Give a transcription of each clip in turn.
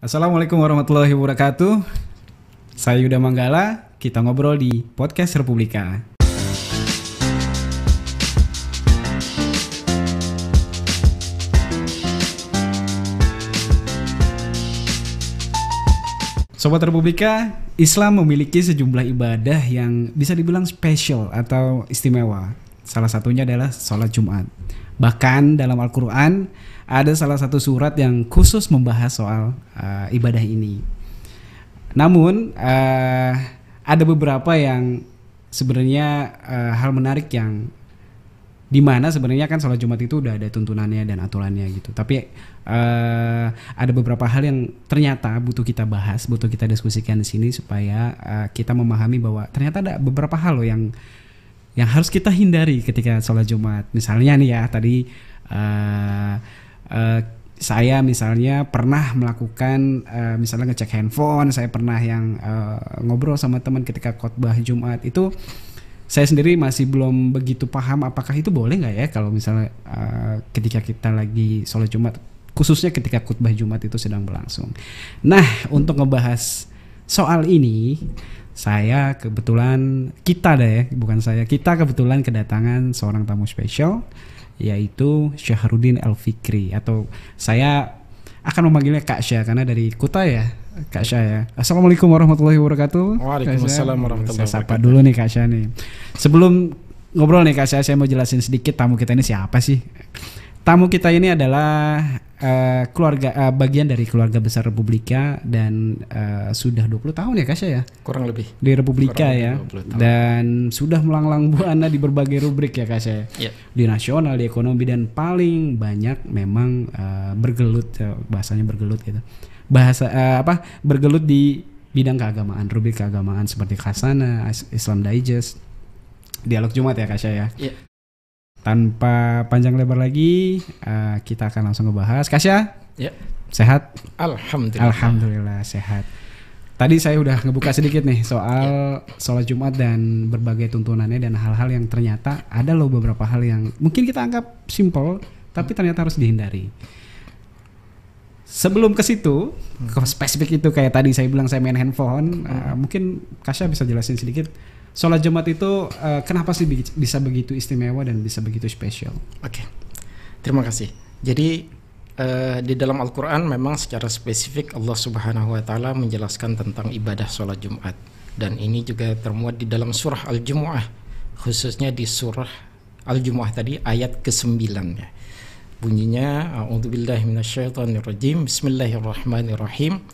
Assalamualaikum warahmatullahi wabarakatuh. Saya Yuda Manggala, kita ngobrol di Podcast Republika. Sobat Republika, Islam memiliki sejumlah ibadah yang bisa dibilang spesial atau istimewa. Salah satunya adalah sholat Jumat. Bahkan dalam Al-Quran, ada salah satu surat yang khusus membahas soal uh, ibadah ini. Namun uh, ada beberapa yang sebenarnya uh, hal menarik yang mana sebenarnya kan sholat Jumat itu udah ada tuntunannya dan aturannya gitu. Tapi uh, ada beberapa hal yang ternyata butuh kita bahas, butuh kita diskusikan di sini supaya uh, kita memahami bahwa ternyata ada beberapa hal loh yang yang harus kita hindari ketika sholat Jumat. Misalnya nih ya tadi uh, Eh, saya misalnya pernah melakukan uh, misalnya ngecek handphone, saya pernah yang uh, ngobrol sama teman ketika khotbah Jumat itu saya sendiri masih belum begitu paham apakah itu boleh nggak ya kalau misalnya uh, ketika kita lagi sholat Jumat khususnya ketika khotbah Jumat itu sedang berlangsung. Nah, untuk ngebahas soal ini saya kebetulan kita deh, bukan saya, kita kebetulan kedatangan seorang tamu spesial yaitu Syahrudin El Fikri atau saya akan memanggilnya Kak Syah karena dari Kuta ya Kak Syah ya. Assalamualaikum warahmatullahi wabarakatuh. Waalaikumsalam warahmatullahi wabarakatuh. Saya sapa dulu nih Kak Syah nih. Sebelum ngobrol nih Kak Syah, saya mau jelasin sedikit tamu kita ini siapa sih. Tamu kita ini adalah uh, keluarga uh, bagian dari keluarga besar Republika dan uh, sudah 20 tahun ya Kasya ya? Kurang lebih. Di Republika Kurang ya. Dan sudah melanglang buana di berbagai rubrik ya Kasya Yeah. Di nasional, di ekonomi dan paling banyak memang uh, bergelut ya, bahasanya bergelut gitu. Bahasa uh, apa? bergelut di bidang keagamaan, rubrik keagamaan seperti Kasana, Islam Digest, Dialog Jumat ya Kasya ya. Yeah tanpa panjang lebar lagi uh, kita akan langsung ngebahas Kasya ya sehat alhamdulillah alhamdulillah sehat tadi saya udah ngebuka sedikit nih soal ya. sholat Jumat dan berbagai tuntunannya dan hal-hal yang ternyata ada loh beberapa hal yang mungkin kita anggap simple tapi ternyata harus dihindari. Sebelum ke situ, hmm. ke spesifik itu kayak tadi saya bilang saya main handphone, uh, mungkin Kasya bisa jelasin sedikit sholat Jumat itu uh, kenapa sih bisa begitu istimewa dan bisa begitu spesial? Oke, okay. terima kasih. Jadi uh, di dalam Al-Quran memang secara spesifik Allah Subhanahu Wa Taala menjelaskan tentang ibadah sholat Jumat dan ini juga termuat di dalam surah Al-Jumuah khususnya di surah Al-Jumuah tadi ayat ke-9 ya. Bunyinya A'udzubillahi Bismillahirrahmanirrahim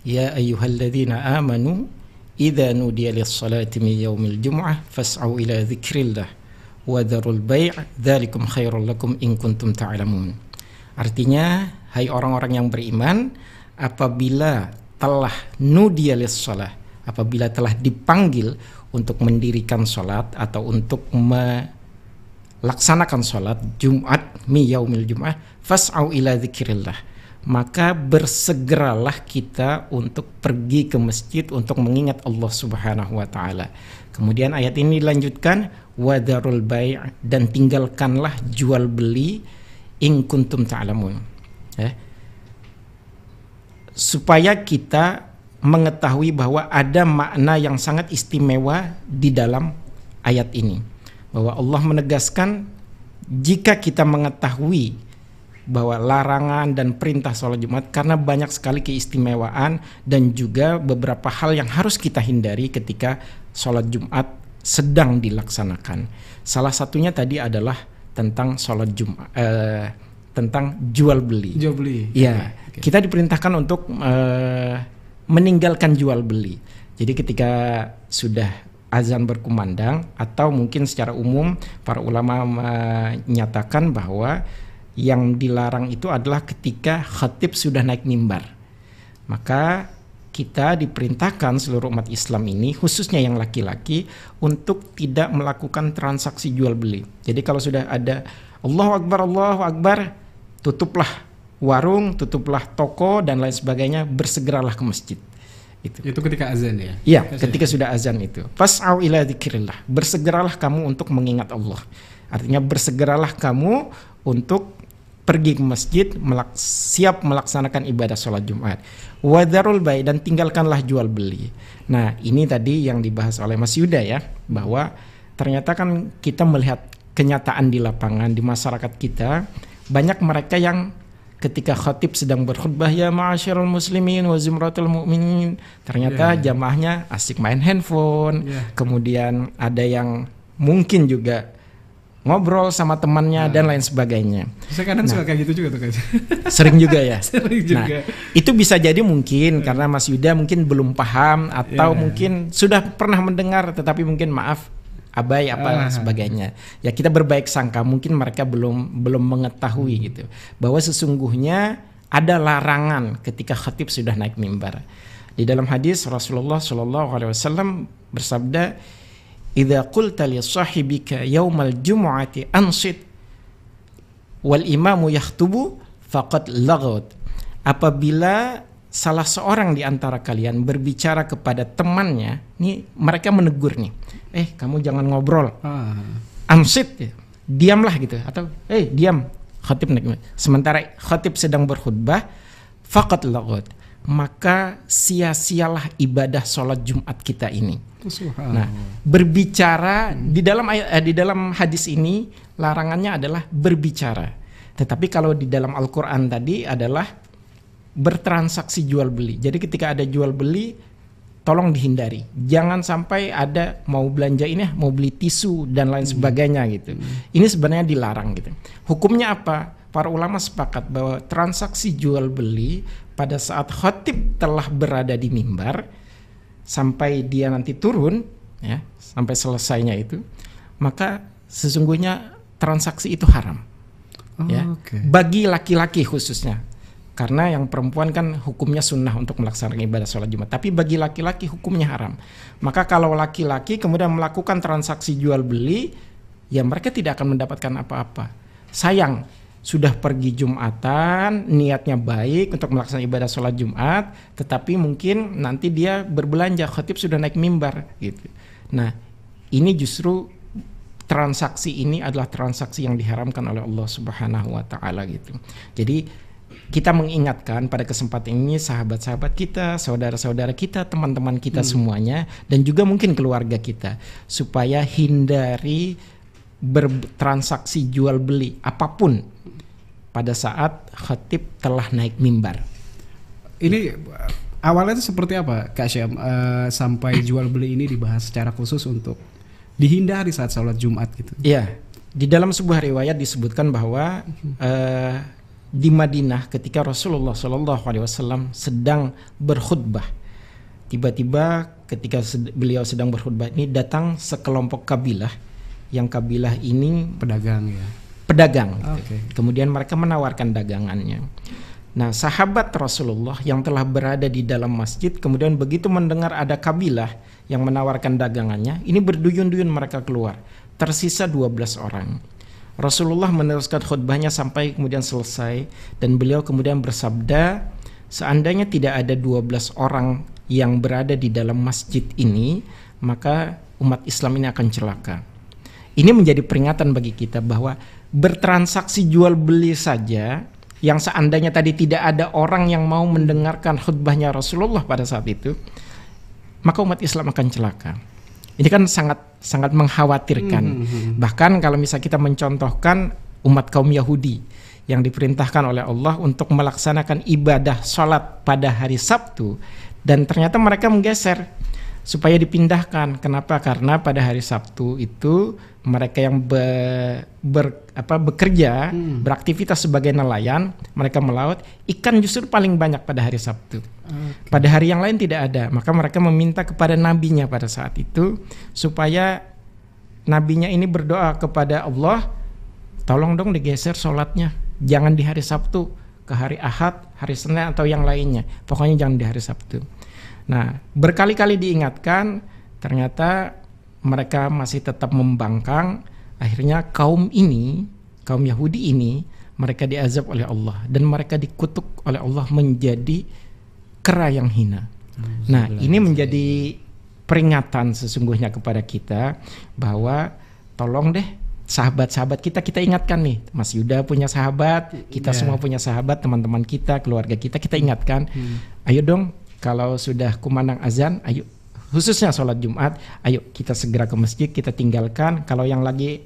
Ya ayyuhalladzina amanu إذا نودي للصلاة من يوم الجمعة فاسعوا إلى ذكر الله وذروا البيع ذلكم خير lakum إن كنتم تعلمون Artinya, hai orang-orang yang beriman, apabila telah nudiya lissalah, apabila telah dipanggil untuk mendirikan sholat atau untuk melaksanakan sholat Jumat mi yaumil Jum'ah fas'au ila dzikrillah maka bersegeralah kita untuk pergi ke masjid untuk mengingat Allah Subhanahu wa taala. Kemudian ayat ini dilanjutkan wadarul bai' dan tinggalkanlah jual beli in kuntum ta'lamun. Ta ya. Supaya kita mengetahui bahwa ada makna yang sangat istimewa di dalam ayat ini. Bahwa Allah menegaskan jika kita mengetahui bahwa larangan dan perintah sholat Jumat karena banyak sekali keistimewaan dan juga beberapa hal yang harus kita hindari ketika sholat Jumat sedang dilaksanakan. Salah satunya tadi adalah tentang sholat Jumat. Eh, tentang jual beli. Jual beli. Ya, okay. kita diperintahkan untuk eh, meninggalkan jual beli. Jadi ketika sudah azan berkumandang atau mungkin secara umum para ulama menyatakan bahwa yang dilarang itu adalah ketika khatib sudah naik mimbar. Maka kita diperintahkan seluruh umat Islam ini khususnya yang laki-laki untuk tidak melakukan transaksi jual beli. Jadi kalau sudah ada Allahu Akbar, Allahu Akbar, tutuplah warung, tutuplah toko dan lain sebagainya, bersegeralah ke masjid. Itu. itu ketika azan ya? Iya, ketika sudah azan itu. Fas'au ila dzikrillah. Bersegeralah kamu untuk mengingat Allah. Artinya bersegeralah kamu untuk pergi ke masjid melak siap melaksanakan ibadah sholat Jumat wadarul baik dan tinggalkanlah jual beli nah ini tadi yang dibahas oleh Mas Yuda ya bahwa ternyata kan kita melihat kenyataan di lapangan di masyarakat kita banyak mereka yang ketika khatib sedang berkhutbah ya ma'asyiral muslimin wa zumratul mu'minin ternyata yeah. jamaahnya asik main handphone yeah. kemudian ada yang mungkin juga ngobrol sama temannya nah. dan hmm. lain sebagainya. Saya kadang nah, suka kayak gitu juga tuh guys. Sering juga ya. sering nah, juga. Nah, itu bisa jadi mungkin hmm. karena Mas Yuda mungkin belum paham atau yeah. Iya. mungkin sudah pernah mendengar tetapi mungkin maaf abai apa uh. sebagainya. Ya kita berbaik sangka mungkin mereka belum belum mengetahui hmm. gitu bahwa sesungguhnya ada larangan ketika khatib sudah naik mimbar. Di dalam hadis Rasulullah Shallallahu alaihi wasallam bersabda إذا قلت لصاحبك يوم الجمعة أنصت ansit wal فقد yahtubu faqad apabila salah seorang di antara kalian berbicara kepada temannya nih mereka menegur nih eh kamu jangan ngobrol ah. ansit ya. diamlah gitu atau eh diam khatib sementara khatib sedang berkhutbah fakat lagut maka sia-sialah ibadah sholat Jumat kita ini Nah, berbicara di dalam eh, di dalam hadis ini larangannya adalah berbicara. Tetapi kalau di dalam Al-Qur'an tadi adalah bertransaksi jual beli. Jadi ketika ada jual beli tolong dihindari. Jangan sampai ada mau belanja ini ah, mau beli tisu dan lain hmm. sebagainya gitu. Hmm. Ini sebenarnya dilarang gitu. Hukumnya apa? Para ulama sepakat bahwa transaksi jual beli pada saat khotib telah berada di mimbar sampai dia nanti turun ya sampai selesainya itu maka sesungguhnya transaksi itu haram oh, ya okay. bagi laki-laki khususnya karena yang perempuan kan hukumnya sunnah untuk melaksanakan ibadah sholat jumat tapi bagi laki-laki hukumnya haram maka kalau laki-laki kemudian melakukan transaksi jual beli ya mereka tidak akan mendapatkan apa-apa sayang sudah pergi Jumatan, niatnya baik untuk melaksanakan ibadah sholat Jumat, tetapi mungkin nanti dia berbelanja, khotib sudah naik mimbar gitu. Nah, ini justru transaksi ini adalah transaksi yang diharamkan oleh Allah Subhanahu wa taala gitu. Jadi kita mengingatkan pada kesempatan ini sahabat-sahabat kita, saudara-saudara kita, teman-teman kita hmm. semuanya dan juga mungkin keluarga kita supaya hindari bertransaksi jual beli apapun pada saat khatib telah naik mimbar. Ini awalnya itu seperti apa Kak Syam uh, eh, sampai jual beli ini dibahas secara khusus untuk dihindari saat sholat Jumat gitu. Iya. Di dalam sebuah riwayat disebutkan bahwa uh, di Madinah ketika Rasulullah Shallallahu Alaihi Wasallam sedang berkhutbah, tiba-tiba ketika sed beliau sedang berkhutbah ini datang sekelompok kabilah yang kabilah ini pedagang ya. Pedagang. Gitu. Kemudian mereka menawarkan dagangannya. Nah, sahabat Rasulullah yang telah berada di dalam masjid kemudian begitu mendengar ada kabilah yang menawarkan dagangannya, ini berduyun-duyun mereka keluar. Tersisa 12 orang. Rasulullah meneruskan khutbahnya sampai kemudian selesai dan beliau kemudian bersabda, "Seandainya tidak ada 12 orang yang berada di dalam masjid ini, maka umat Islam ini akan celaka." ini menjadi peringatan bagi kita bahwa bertransaksi jual beli saja yang seandainya tadi tidak ada orang yang mau mendengarkan khutbahnya Rasulullah pada saat itu, maka umat Islam akan celaka. Ini kan sangat sangat mengkhawatirkan. Mm -hmm. Bahkan kalau misalnya kita mencontohkan umat kaum Yahudi yang diperintahkan oleh Allah untuk melaksanakan ibadah sholat pada hari Sabtu dan ternyata mereka menggeser supaya dipindahkan. Kenapa? Karena pada hari Sabtu itu mereka yang be, ber, apa, bekerja hmm. beraktivitas sebagai nelayan mereka melaut ikan justru paling banyak pada hari Sabtu okay. pada hari yang lain tidak ada maka mereka meminta kepada nabinya pada saat itu supaya nabinya ini berdoa kepada Allah tolong dong digeser sholatnya jangan di hari Sabtu ke hari Ahad hari Senin atau yang lainnya pokoknya jangan di hari Sabtu nah berkali-kali diingatkan ternyata mereka masih tetap membangkang, akhirnya kaum ini, kaum Yahudi ini, mereka diazab oleh Allah dan mereka dikutuk oleh Allah menjadi kera yang hina. nah, ini menjadi peringatan sesungguhnya kepada kita bahwa tolong deh sahabat-sahabat kita kita ingatkan nih Mas Yuda punya sahabat kita yeah. semua punya sahabat teman-teman kita keluarga kita kita ingatkan hmm. ayo dong kalau sudah kumandang azan ayo khususnya sholat Jumat, ayo kita segera ke masjid, kita tinggalkan. Kalau yang lagi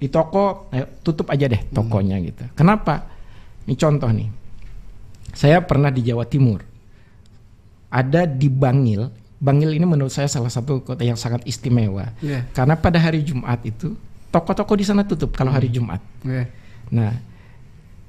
di toko, ayo tutup aja deh hmm. tokonya hmm. gitu. Kenapa? Ini contoh nih, saya pernah di Jawa Timur, ada di Bangil. Bangil ini menurut saya salah satu kota yang sangat istimewa, yeah. karena pada hari Jumat itu toko-toko di sana tutup kalau hari hmm. Jumat. Yeah. Nah,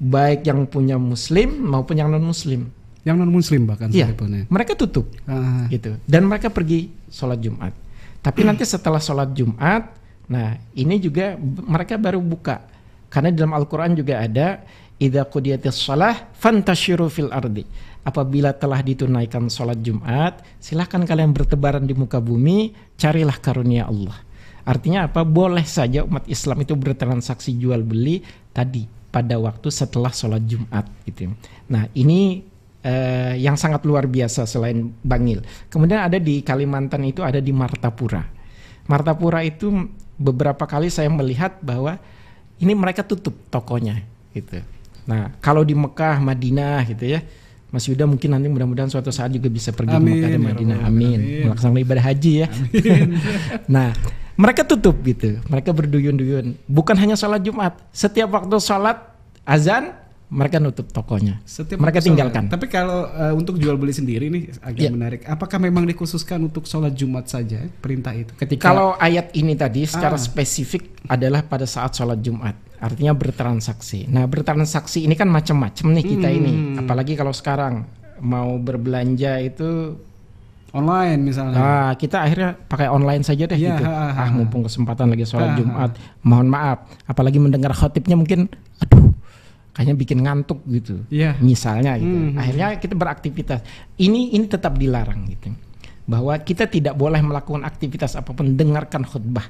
baik yang punya Muslim maupun yang non Muslim yang non muslim bahkan ya, sebetulnya mereka tutup ah. gitu dan mereka pergi sholat jumat tapi nanti setelah sholat jumat nah ini juga mereka baru buka karena dalam Al-Quran juga ada idha qudiyatis sholah fantashiru fil ardi apabila telah ditunaikan sholat Jumat, silahkan kalian bertebaran di muka bumi, carilah karunia Allah. Artinya apa? Boleh saja umat Islam itu bertransaksi jual beli tadi pada waktu setelah sholat Jumat gitu. Nah ini eh, yang sangat luar biasa selain Bangil. Kemudian ada di Kalimantan itu ada di Martapura. Martapura itu beberapa kali saya melihat bahwa ini mereka tutup tokonya gitu. Nah, kalau di Mekah, Madinah gitu ya. Mas Yuda mungkin nanti mudah-mudahan suatu saat juga bisa pergi amin, ke Mekah dan ya Madinah. Amin. amin. Melaksanakan ibadah haji ya. nah, mereka tutup gitu. Mereka berduyun-duyun. Bukan hanya sholat Jumat. Setiap waktu sholat azan mereka nutup tokonya. Setiap mereka sholat. tinggalkan. Tapi kalau uh, untuk jual beli sendiri nih agak yeah. menarik. Apakah memang dikhususkan untuk sholat Jumat saja perintah itu? Ketika kalau ayat ini tadi secara ah. spesifik adalah pada saat sholat Jumat. Artinya bertransaksi. Nah bertransaksi ini kan macam-macam nih kita hmm. ini. Apalagi kalau sekarang mau berbelanja itu online misalnya. Nah, kita akhirnya pakai online saja deh ya, gitu. Ha, ha, ha. Ah, mumpung kesempatan lagi sholat Jumat, mohon maaf. Apalagi mendengar khotibnya mungkin aduh kayaknya bikin ngantuk gitu. Yeah. Misalnya gitu. Mm -hmm. Akhirnya hmm. kita beraktivitas. Ini ini tetap dilarang gitu. Bahwa kita tidak boleh melakukan aktivitas apapun dengarkan khutbah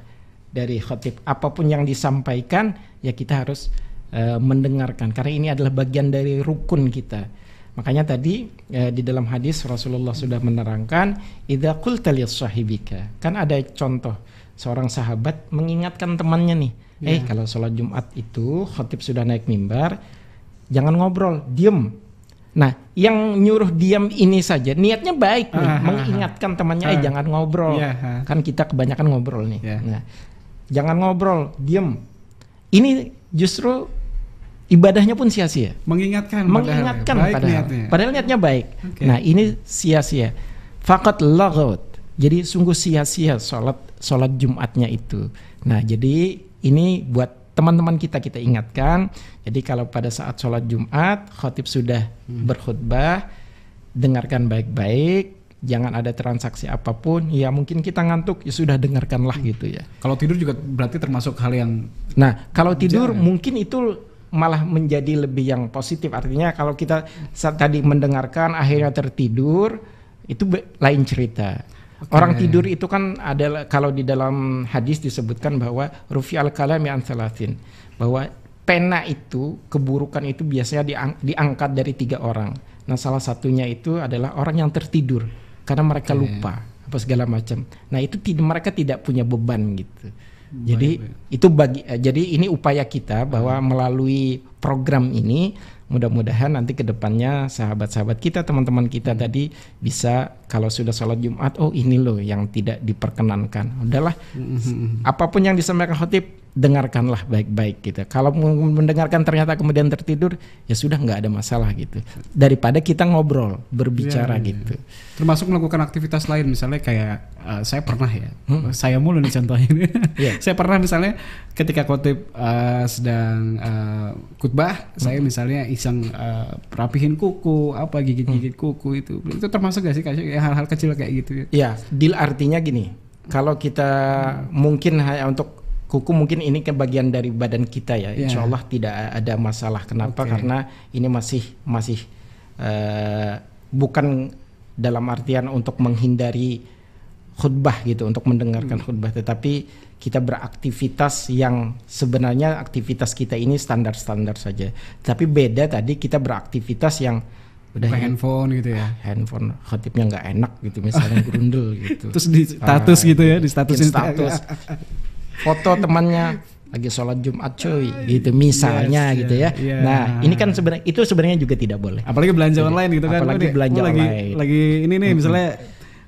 dari khotib apapun yang disampaikan ya kita harus uh, mendengarkan karena ini adalah bagian dari rukun kita. Makanya tadi eh, di dalam hadis Rasulullah sudah menerangkan idza qulta sahibika. Kan ada contoh seorang sahabat mengingatkan temannya nih, yeah. eh kalau sholat Jumat itu khotib sudah naik mimbar, jangan ngobrol, diem. Nah, yang nyuruh diam ini saja niatnya baik nih, uh, mengingatkan temannya uh, eh jangan ngobrol. Yeah, iya, uh. Kan kita kebanyakan ngobrol nih. Yeah. Nah, jangan ngobrol, diem. Ini justru ibadahnya pun sia-sia. Mengingatkan, mengingatkan padahal, padahal, niatnya. padahal niatnya baik. Okay. Nah, ini sia-sia. Fakat lagot. Jadi sungguh sia-sia sholat sholat Jumatnya itu. Nah, jadi ini buat teman-teman kita kita ingatkan. Jadi kalau pada saat sholat Jumat khotib sudah hmm. berkhutbah, dengarkan baik-baik. Jangan ada transaksi apapun. Ya mungkin kita ngantuk, ya sudah dengarkanlah hmm. gitu ya. Kalau tidur juga berarti termasuk hal yang. Nah, kalau tidur ya. mungkin itu malah menjadi lebih yang positif. Artinya kalau kita saat tadi mendengarkan akhirnya tertidur itu lain cerita. Okay. Orang tidur itu kan ada kalau di dalam hadis disebutkan bahwa rufi al kalami an salatin bahwa pena itu keburukan itu biasanya diang, diangkat dari tiga orang. Nah salah satunya itu adalah orang yang tertidur karena mereka okay. lupa apa segala macam. Nah itu mereka tidak punya beban gitu. Jadi baik, itu bagi eh, jadi ini upaya kita bahwa baik. Hmm. melalui program ini mudah-mudahan nanti kedepannya sahabat-sahabat kita teman-teman kita hmm. tadi bisa kalau sudah sholat Jumat oh ini loh yang tidak diperkenankan udahlah -hmm. hmm apapun yang disampaikan khotib dengarkanlah baik-baik gitu. Kalau mendengarkan ternyata kemudian tertidur, ya sudah nggak ada masalah gitu. Daripada kita ngobrol, berbicara ya, ya, ya. gitu. Iya. Termasuk melakukan aktivitas lain, misalnya kayak uh, saya pernah ya, hmm? saya mulu nih contohnya. yeah. saya pernah misalnya ketika khotib uh, eh, sedang uh, khutbah, hmm. saya misalnya iseng uh, rapihin kuku, apa gigit-gigit hmm. kuku itu, itu termasuk gak sih hal-hal kecil kayak gitu? Ya, iya, deal artinya gini. Kalau kita hmm. mungkin hanya untuk kuku mungkin ini kebagian dari badan kita ya. ya. Insya Allah tidak ada masalah. Kenapa? Okay. Karena ini masih masih uh, bukan dalam artian untuk menghindari khutbah gitu untuk mendengarkan hmm. khutbah tetapi kita beraktivitas yang sebenarnya aktivitas kita ini standar-standar saja tapi beda tadi kita beraktivitas yang udah handphone gitu ya ah, handphone khotibnya nggak enak gitu misalnya grundel gitu terus di status ah, gitu ya di status status foto temannya lagi sholat Jumat cuy ah, gitu misalnya yes, gitu ya. Yeah. Nah ini kan sebenarnya itu sebenarnya juga tidak boleh. Apalagi belanja Jadi, online gitu kan. Apalagi belanja oh, lagi, online. Lagi, ini nih hmm. misalnya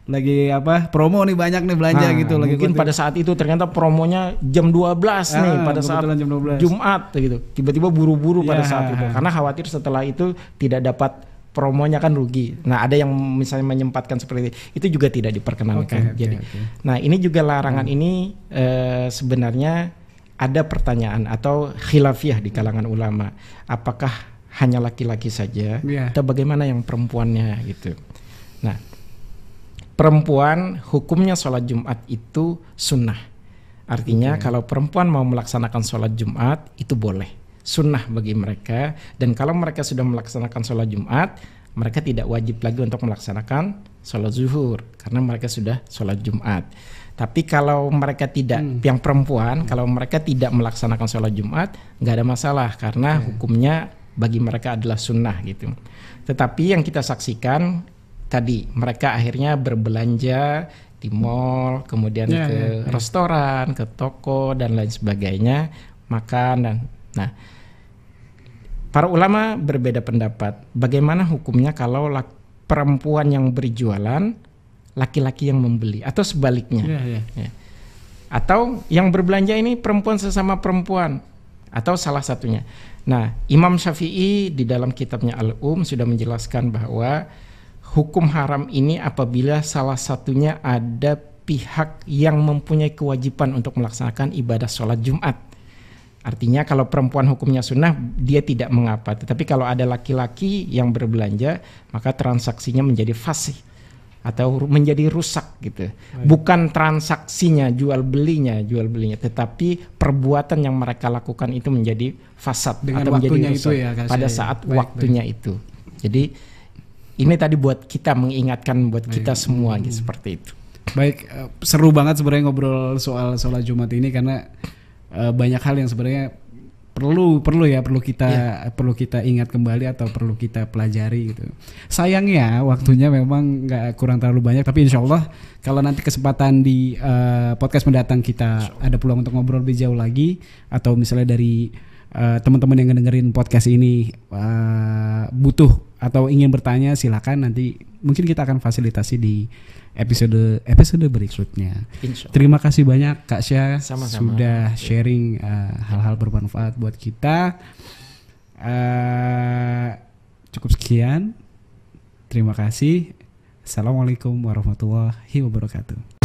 lagi apa promo nih banyak nih belanja nah, gitu lagi mungkin pada saat itu ternyata promonya jam 12 belas ah, nih pada saat jam 12. Jumat gitu tiba-tiba buru-buru yeah. pada iya. saat itu karena khawatir setelah itu tidak dapat promonya kan rugi. Nah, ada yang misalnya menyempatkan seperti itu, itu juga tidak diperkenankan. Okay, okay, Jadi, okay. nah ini juga larangan hmm. ini e, sebenarnya ada pertanyaan atau khilafiah di kalangan ulama. Apakah hanya laki-laki saja yeah. atau bagaimana yang perempuannya gitu. Nah, perempuan hukumnya sholat Jumat itu sunnah. Artinya okay. kalau perempuan mau melaksanakan sholat Jumat itu boleh sunnah bagi mereka dan kalau mereka sudah melaksanakan sholat Jumat mereka tidak wajib lagi untuk melaksanakan sholat zuhur karena mereka sudah sholat Jumat. Tapi kalau mereka tidak hmm. yang perempuan hmm. kalau mereka tidak melaksanakan sholat Jumat nggak ada masalah karena hmm. hukumnya bagi mereka adalah sunnah gitu. Tetapi yang kita saksikan tadi mereka akhirnya berbelanja di mall, kemudian yeah, ke yeah, yeah. restoran, ke toko dan lain sebagainya, makan dan nah Para ulama berbeda pendapat bagaimana hukumnya kalau laki, perempuan yang berjualan laki-laki yang membeli atau sebaliknya. Yeah, iya. yeah. Yeah. Atau yang berbelanja ini perempuan sesama perempuan atau salah satunya. Nah, Imam Syafi'i di dalam kitabnya Al-Um sudah menjelaskan bahwa hukum haram ini apabila salah satunya ada pihak yang mempunyai kewajiban untuk melaksanakan ibadah sholat Jumat. Artinya kalau perempuan hukumnya sunnah dia tidak mengapa. Tetapi kalau ada laki-laki yang berbelanja maka transaksinya menjadi fasih atau menjadi rusak gitu. Baik. Bukan transaksinya jual belinya, jual belinya, tetapi perbuatan yang mereka lakukan itu menjadi fasad Dengan atau menjadi rusak itu ya, pada saat baik, waktunya baik. itu. Jadi ini tadi buat kita mengingatkan buat baik. kita semua gitu, hmm. gitu seperti itu. Baik, eh, seru banget sebenarnya ngobrol soal sholat Jumat ini karena Eh, banyak hal yang sebenarnya perlu perlu ya perlu kita yeah. perlu kita ingat kembali atau perlu kita pelajari gitu sayangnya waktunya memang nggak kurang terlalu banyak tapi insya Allah kalau nanti kesempatan di uh, podcast mendatang kita ada peluang untuk ngobrol lebih jauh lagi atau misalnya dari uh, teman-teman yang dengerin podcast ini uh, butuh atau ingin bertanya silakan nanti mungkin kita akan fasilitasi di episode episode berikutnya. Terima kasih banyak Kak Syah Sama-sama. sudah sharing eh, hal-hal bermanfaat buat kita. Uh, cukup sekian. Terima kasih. Assalamualaikum warahmatullahi wabarakatuh.